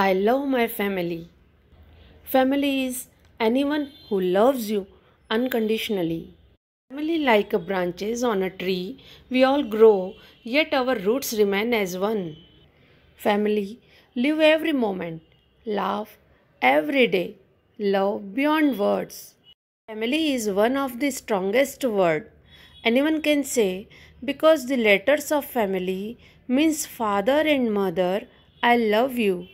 I love my family. Family is anyone who loves you unconditionally. Family, like branches on a tree, we all grow, yet our roots remain as one. Family, live every moment, laugh every day, love beyond words. Family is one of the strongest word anyone can say because the letters of family means father and mother, I love you.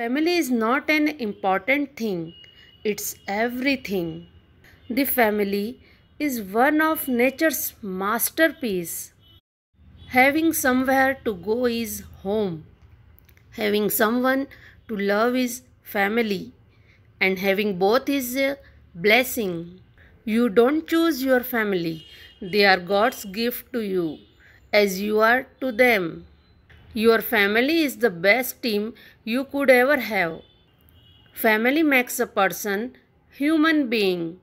Family is not an important thing, it's everything. The family is one of nature's masterpiece. Having somewhere to go is home. Having someone to love is family. And having both is a blessing. You don't choose your family, they are God's gift to you, as you are to them. Your family is the best team you could ever have. Family makes a person human being.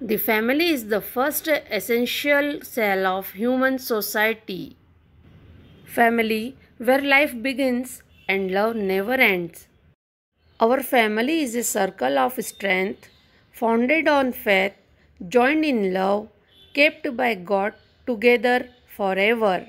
The family is the first essential cell of human society. Family where life begins and love never ends. Our family is a circle of strength founded on faith, joined in love, kept by God together forever.